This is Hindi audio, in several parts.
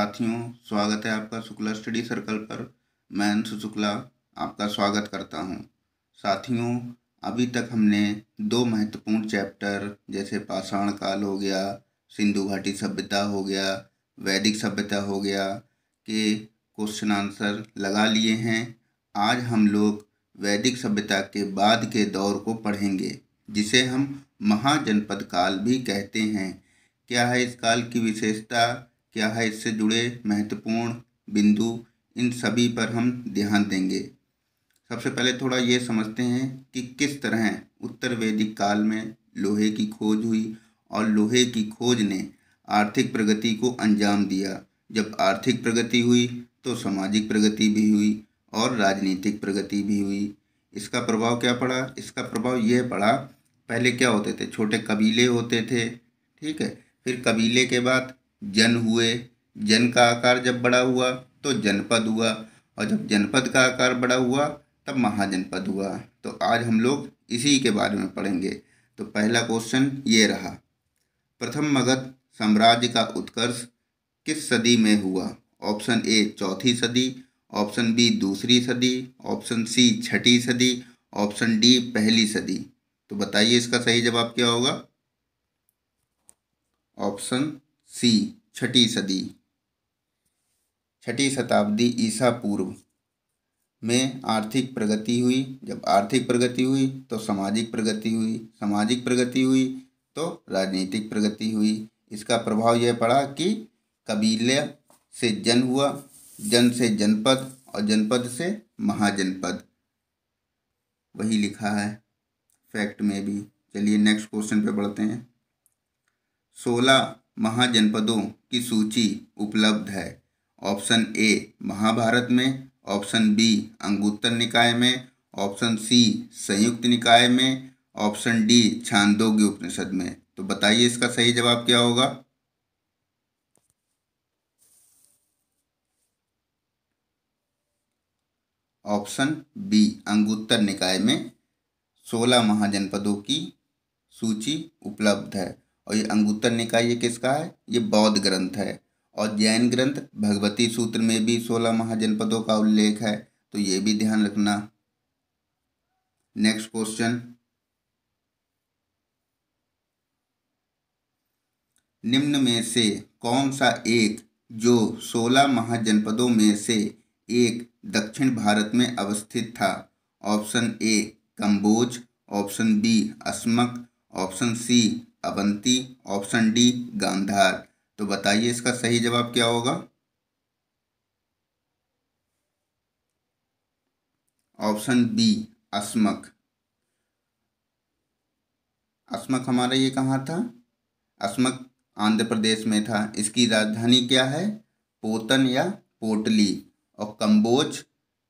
साथियों स्वागत है आपका शुक्ला स्टडी सर्कल पर मैं अंशु शुक्ला आपका स्वागत करता हूं साथियों अभी तक हमने दो महत्वपूर्ण चैप्टर जैसे पाषाण काल हो गया सिंधु घाटी सभ्यता हो गया वैदिक सभ्यता हो गया के क्वेश्चन आंसर लगा लिए हैं आज हम लोग वैदिक सभ्यता के बाद के दौर को पढ़ेंगे जिसे हम महाजनपद काल भी कहते हैं क्या है इस काल की विशेषता क्या है इससे जुड़े महत्वपूर्ण बिंदु इन सभी पर हम ध्यान देंगे सबसे पहले थोड़ा ये समझते हैं कि किस तरह उत्तर वैदिक काल में लोहे की खोज हुई और लोहे की खोज ने आर्थिक प्रगति को अंजाम दिया जब आर्थिक प्रगति हुई तो सामाजिक प्रगति भी हुई और राजनीतिक प्रगति भी हुई इसका प्रभाव क्या पड़ा इसका प्रभाव यह पड़ा पहले क्या होते थे छोटे कबीले होते थे ठीक है फिर कबीले के बाद जन हुए जन का आकार जब बड़ा हुआ तो जनपद हुआ और जब जनपद का आकार बड़ा हुआ तब महाजनपद हुआ तो आज हम लोग इसी के बारे में पढ़ेंगे तो पहला क्वेश्चन ये रहा प्रथम मगध साम्राज्य का उत्कर्ष किस सदी में हुआ ऑप्शन ए चौथी सदी ऑप्शन बी दूसरी सदी ऑप्शन सी छठी सदी ऑप्शन डी पहली सदी तो बताइए इसका सही जवाब क्या होगा ऑप्शन सी छठी सदी छठी शताब्दी ईसा पूर्व में आर्थिक प्रगति हुई जब आर्थिक प्रगति हुई तो सामाजिक प्रगति हुई सामाजिक प्रगति हुई तो राजनीतिक प्रगति हुई इसका प्रभाव यह पड़ा कि कबीले से जन हुआ जन से जनपद और जनपद से महाजनपद वही लिखा है फैक्ट में भी चलिए नेक्स्ट क्वेश्चन पे बढ़ते हैं सोलह महाजनपदों की सूची उपलब्ध है ऑप्शन ए महाभारत में ऑप्शन बी अंगुत्तर निकाय में ऑप्शन सी संयुक्त निकाय में ऑप्शन डी छांदोग्य उपनिषद में तो बताइए इसका सही जवाब क्या होगा ऑप्शन बी अंगुत्तर निकाय में सोलह महाजनपदों की सूची उपलब्ध है और ये अंगुत्तर निकाय ये किसका है ये बौद्ध ग्रंथ है और जैन ग्रंथ भगवती सूत्र में भी सोलह महाजनपदों का उल्लेख है तो ये भी ध्यान रखना नेक्स्ट क्वेश्चन निम्न में से कौन सा एक जो सोलह महाजनपदों में से एक दक्षिण भारत में अवस्थित था option A Kamboja option B Asmaka option C Avanti option D Gandhara तो बताइए इसका सही जवाब क्या होगा ऑप्शन बी अस्मक अस्मक हमारा ये कहाँ था अस्मक आंध्र प्रदेश में था इसकी राजधानी क्या है पोतन या पोटली और कंबोज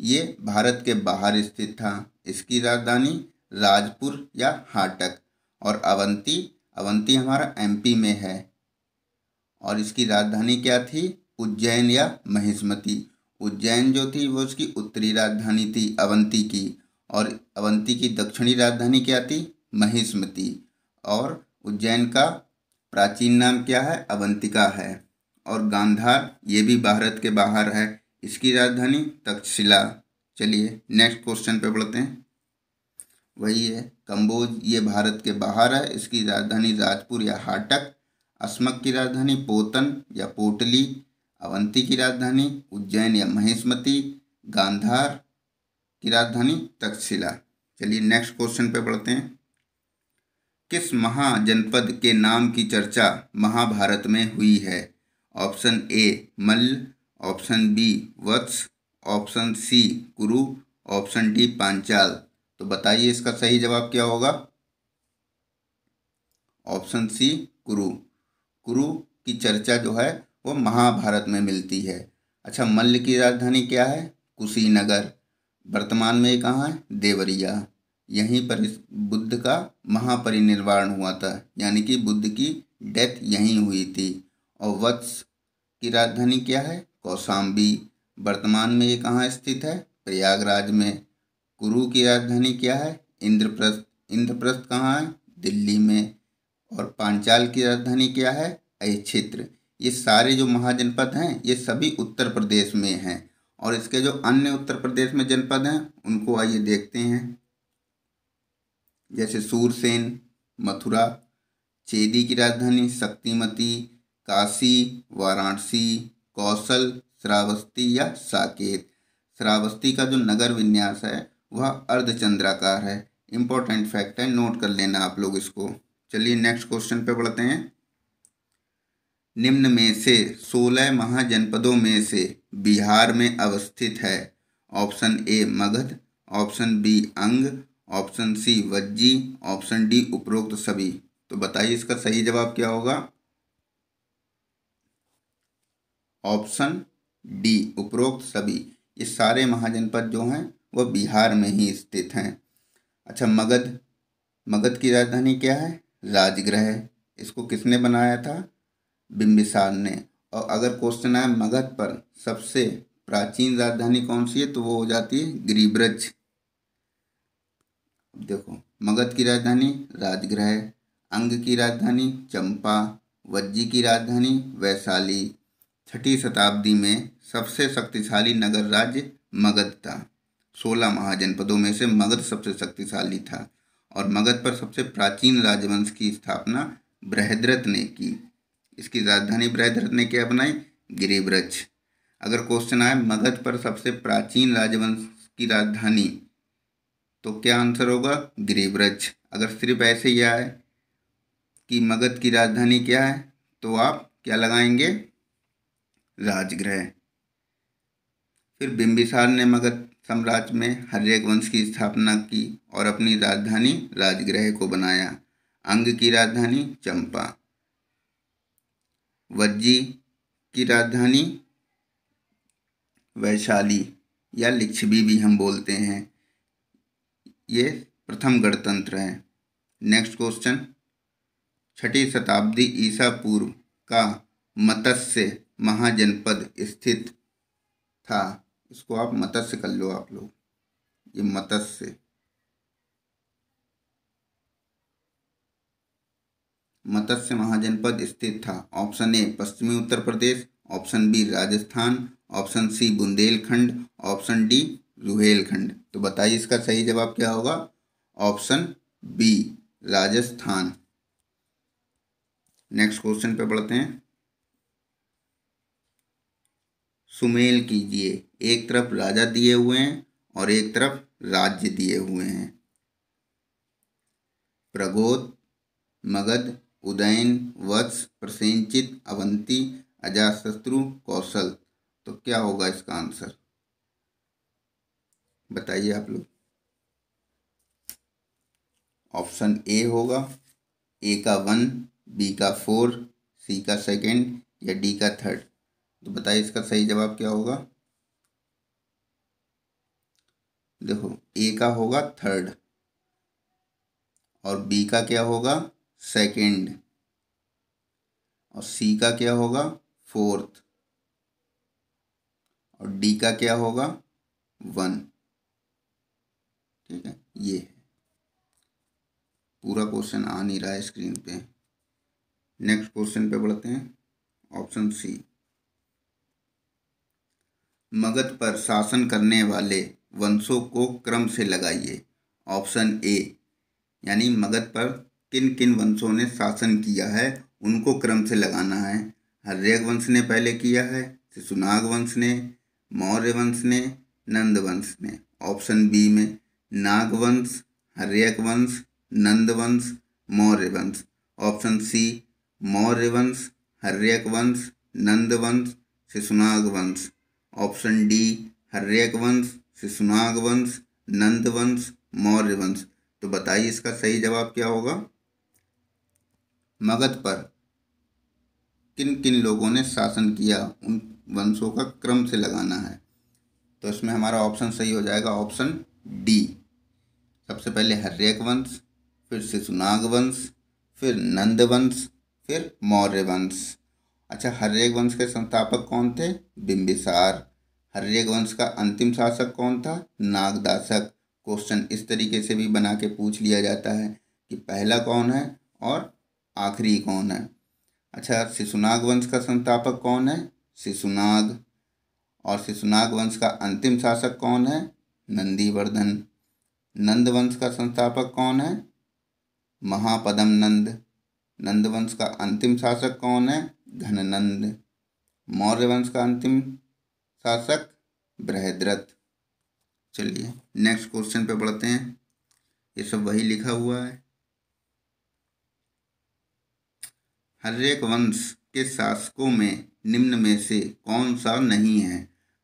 ये भारत के बाहर स्थित था इसकी राजधानी राजपुर या हाटक और अवंती अवंती हमारा एमपी में है और इसकी राजधानी क्या थी उज्जैन या महिष्मती उज्जैन जो थी वो इसकी उत्तरी राजधानी थी अवंती की और अवंती की दक्षिणी राजधानी क्या थी महिष्मती और उज्जैन का प्राचीन नाम क्या है अवंतिका है और गांधार ये भी भारत के बाहर है इसकी राजधानी तक्षशिला चलिए नेक्स्ट क्वेश्चन पे बढ़ते हैं वही है कंबोज ये भारत के बाहर है इसकी राजधानी राजपुर या हाटक अस्मक की राजधानी पोतन या पोटली अवंती की राजधानी उज्जैन या महेशमती गांधार की राजधानी तक्षशिला चलिए नेक्स्ट क्वेश्चन पे बढ़ते हैं किस महाजनपद के नाम की चर्चा महाभारत में हुई है option A Malla option B Vatsa option C Kuru option D Panchal तो बताइए इसका सही जवाब क्या होगा ऑप्शन सी कुरु कुरु की चर्चा जो है वो महाभारत में मिलती है अच्छा मल्ल की राजधानी क्या है कुशीनगर वर्तमान में कहाँ है देवरिया यहीं पर इस बुद्ध का महापरिनिर्वाण हुआ था यानी कि बुद्ध की डेथ यहीं हुई थी और वत्स की राजधानी क्या है कौशाम्बी वर्तमान में ये कहाँ स्थित है प्रयागराज में कुरु की राजधानी क्या है इंद्रप्रस्थ इंद्रप्रस्थ कहाँ है दिल्ली में और पांचाल की राजधानी क्या है अयक्षेत्र ये सारे जो महाजनपद हैं ये सभी उत्तर प्रदेश में हैं और इसके जो अन्य उत्तर प्रदेश में जनपद हैं उनको आइए देखते हैं जैसे सूरसेन मथुरा चेदी की राजधानी शक्तिमती काशी वाराणसी कौशल श्रावस्ती या साकेत श्रावस्ती का जो नगर विन्यास है वह अर्धचंद्राकार है इंपॉर्टेंट फैक्ट है नोट कर लेना आप लोग इसको चलिए नेक्स्ट क्वेश्चन पे बढ़ते हैं निम्न में से सोलह महाजनपदों में से बिहार में अवस्थित है option A Magadha option B Anga option C Vajji option D उपरोक्त सभी तो बताइए इसका सही जवाब क्या होगा ऑप्शन डी उपरोक्त सभी ये सारे महाजनपद जो हैं वह बिहार में ही स्थित हैं अच्छा मगध मगध की राजधानी क्या है राजगृह इसको किसने बनाया था बिम्बिसार ने और अगर क्वेश्चन आए मगध पर सबसे प्राचीन राजधानी कौन सी है तो वो हो जाती है गिरिब्रज देखो मगध की राजधानी राजगृह अंग की राजधानी चंपा वज्जी की राजधानी वैशाली छठी शताब्दी में सबसे शक्तिशाली नगर राज्य मगध था सोलह महाजनपदों में से मगध सबसे शक्तिशाली था और मगध पर सबसे प्राचीन राजवंश की स्थापना बृहद्रथ ने की इसकी राजधानी बृहद्रथ ने क्या बनाई गिरिवृक्ष अगर क्वेश्चन आए मगध पर सबसे प्राचीन राजवंश की राजधानी तो क्या आंसर होगा गिरिवृक्ष अगर सिर्फ ऐसे ही आए कि मगध की राजधानी क्या है तो आप क्या लगाएंगे राजगृह फिर बिम्बिसार ने मगध साम्राज्य में हर्यक वंश की स्थापना की और अपनी राजधानी राजगृह को बनाया अंग की राजधानी चंपा वज्जी की राजधानी वैशाली या लिच्छवी भी हम बोलते हैं ये प्रथम गणतंत्र है नेक्स्ट क्वेश्चन छठी शताब्दी ईसा पूर्व का मत्स्य महाजनपद स्थित था इसको आप मत्स्य कर लो आप लोग ये मत्स्य मत्स्य महाजनपद स्थित था ऑप्शन ए पश्चिमी Uttar Pradesh option B Rajasthan option C Bundelkhand option D Rohilkhand तो बताइए इसका सही जवाब क्या होगा option B Rajasthan next question पे पढ़ते हैं सुमेल कीजिए एक तरफ राजा दिए हुए हैं और एक तरफ राज्य दिए हुए हैं प्रगोद मगध उदयन वत्स प्रसेंचित अवंती अजाशत्रु कौशल तो क्या होगा इसका आंसर बताइए आप लोग ऑप्शन ए होगा ए का वन बी का फोर सी का सेकंड या डी का थर्ड तो बताइए इसका सही जवाब क्या होगा देखो ए का होगा थर्ड और बी का क्या होगा सेकंड और सी का क्या होगा फोर्थ और डी का क्या होगा वन ठीक है ये है पूरा क्वेश्चन आ नहीं रहा है स्क्रीन पे नेक्स्ट क्वेश्चन पे बढ़ते हैं ऑप्शन सी मगध पर शासन करने वाले वंशों को क्रम से लगाइए ऑप्शन ए यानी मगध पर किन किन वंशों ने शासन किया है उनको क्रम से लगाना है हर्यक वंश ने पहले किया है शिशुनाग वंश ने मौर्य वंश ने नंद वंश ने ऑप्शन बी में नागवंश हर्यक वंश नंद वंश मौर्य वंश ऑप्शन सी मौर्य वंश हर्यक वंश नंद वंश शिशुनाग वंश ऑप्शन डी हर्यक वंश शिशुनाग वंश नंद वंश मौर्य वंश तो बताइए इसका सही जवाब क्या होगा मगध पर किन किन लोगों ने शासन किया उन वंशों का क्रम से लगाना है तो इसमें हमारा ऑप्शन सही हो जाएगा ऑप्शन डी सबसे पहले हर्यक वंश फिर शिशुनाग वंश फिर नंद वंश फिर मौर्य वंश अच्छा हर्रेग वंश के संस्थापक कौन थे बिंबिसार हर्रेग वंश का अंतिम शासक कौन था नागदासक क्वेश्चन इस तरीके से भी बना के पूछ लिया जाता है कि पहला कौन है और आखिरी कौन है अच्छा शिशुनाग वंश का संस्थापक कौन है शिशुनाग और शिशुनाग वंश का अंतिम शासक कौन है नंदीवर्धन नंद वंश का संस्थापक कौन है महापदम नंद नंद वंश का अंतिम शासक कौन है धननंद मौर्य वंश का अंतिम शासक बृहद्रथ चलिए नेक्स्ट क्वेश्चन पे पढ़ते हैं ये सब वही लिखा हुआ है हरेक वंश के शासकों में निम्न में से कौन सा नहीं है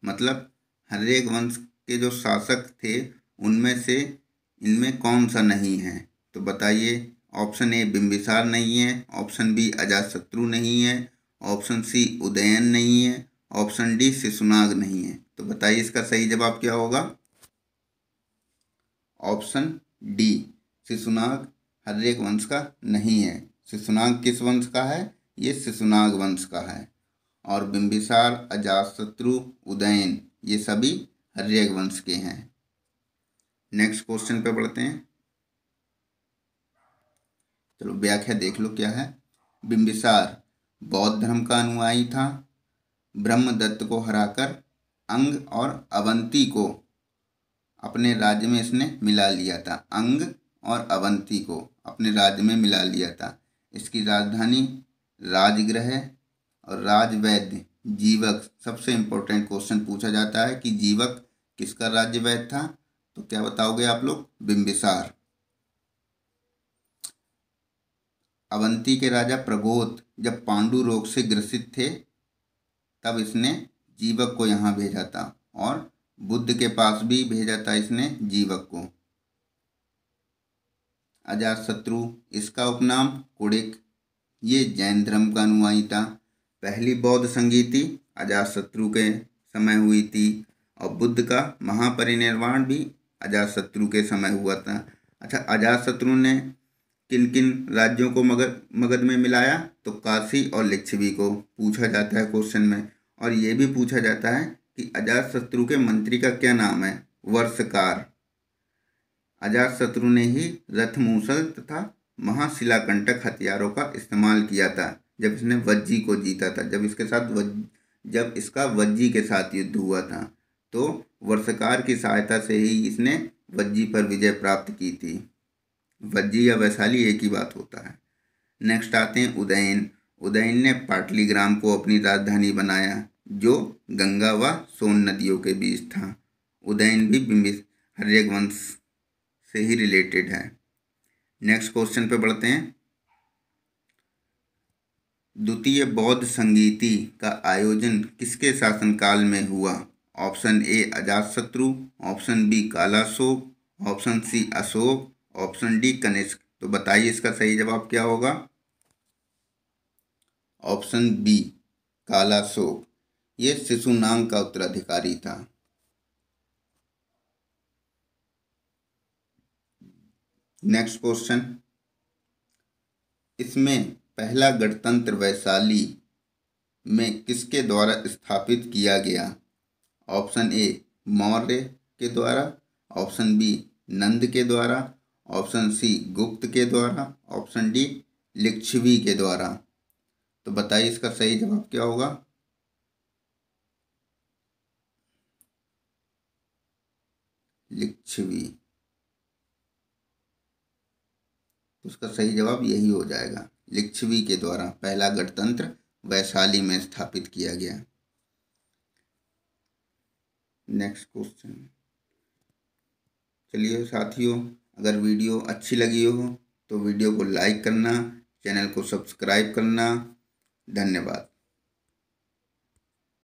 मतलब हरेक वंश के जो शासक थे उनमें से इनमें कौन सा नहीं है तो बताइए ऑप्शन ए बिम्बिसार नहीं है ऑप्शन बी अजातशत्रु नहीं है ऑप्शन सी उदयन नहीं है ऑप्शन डी शिशुनाग नहीं है तो बताइए इसका सही जवाब क्या होगा ऑप्शन डी शिशुनाग हरेक वंश का नहीं है शिशुनाग किस वंश का है ये शिशुनाग वंश का है और बिंबिसार अजातशत्रु उदयन ये सभी हरेक वंश के हैं नेक्स्ट क्वेश्चन पे बढ़ते हैं चलो व्याख्या देख लो क्या है बिंबिसार बौद्ध धर्म का अनुयायी था ब्रह्मदत्त को हराकर अंग और अवंती को अपने राज्य में इसने मिला लिया था अंग और अवंती को अपने राज्य में मिला लिया था इसकी राजधानी राजगृह और राजवैद्य जीवक सबसे इम्पोर्टेंट क्वेश्चन पूछा जाता है कि जीवक किसका राज्य वैद्य था तो क्या बताओगे आप लोग बिंबिसार अवंती के राजा प्रगोत जब पांडु रोग से ग्रसित थे तब इसने जीवक को यहाँ भेजा था और बुद्ध के पास भी भेजा था इसने जीवक को अजात शत्रु इसका उपनाम कुड़िक ये जैन धर्म का अनुयायी था पहली बौद्ध संगीति अजात शत्रु के समय हुई थी और बुद्ध का महापरिनिर्वाण भी अजात शत्रु के समय हुआ था अच्छा अजात शत्रु ने किन किन राज्यों को मगध मगध में मिलाया तो काशी और लिच्छवी को पूछा जाता है क्वेश्चन में और ये भी पूछा जाता है कि अजात शत्रु के मंत्री का क्या नाम है वर्षकार अजात शत्रु ने ही रथमूसल तथा महाशिलाकंटक हथियारों का इस्तेमाल किया था जब इसने वज्जी को जीता था जब इसके साथ वज जब इसका वज्जी के साथ युद्ध हुआ था तो वर्षकार की सहायता से ही इसने वज्जी पर विजय प्राप्त की थी वज्जी या वैशाली एक ही बात होता है नेक्स्ट आते हैं उदयन उदयन ने पाटली ग्राम को अपनी राजधानी बनाया जो गंगा व सोन नदियों के बीच था उदयन भी बिम्बिस हर्यक से ही रिलेटेड है नेक्स्ट क्वेश्चन पे बढ़ते हैं द्वितीय बौद्ध संगीति का आयोजन किसके शासनकाल में हुआ option A Ajatashatru option B Kalashoka option C Ashoka option D Kanishka तो बताइए इसका सही जवाब क्या होगा ऑप्शन बी काला शोक ये नाम का उत्तराधिकारी था नेक्स्ट क्वेश्चन इसमें पहला गणतंत्र वैशाली में किसके द्वारा स्थापित किया गया ऑप्शन ए मौर्य के द्वारा ऑप्शन बी नंद के द्वारा ऑप्शन सी गुप्त के द्वारा ऑप्शन डी लिच्छवी के द्वारा तो बताइए इसका सही जवाब क्या होगा लिच्छवी उसका तो सही जवाब यही हो जाएगा लिच्छवी के द्वारा पहला गणतंत्र वैशाली में स्थापित किया गया नेक्स्ट क्वेश्चन चलिए साथियों अगर वीडियो अच्छी लगी हो तो वीडियो को लाइक करना चैनल को सब्सक्राइब करना धन्यवाद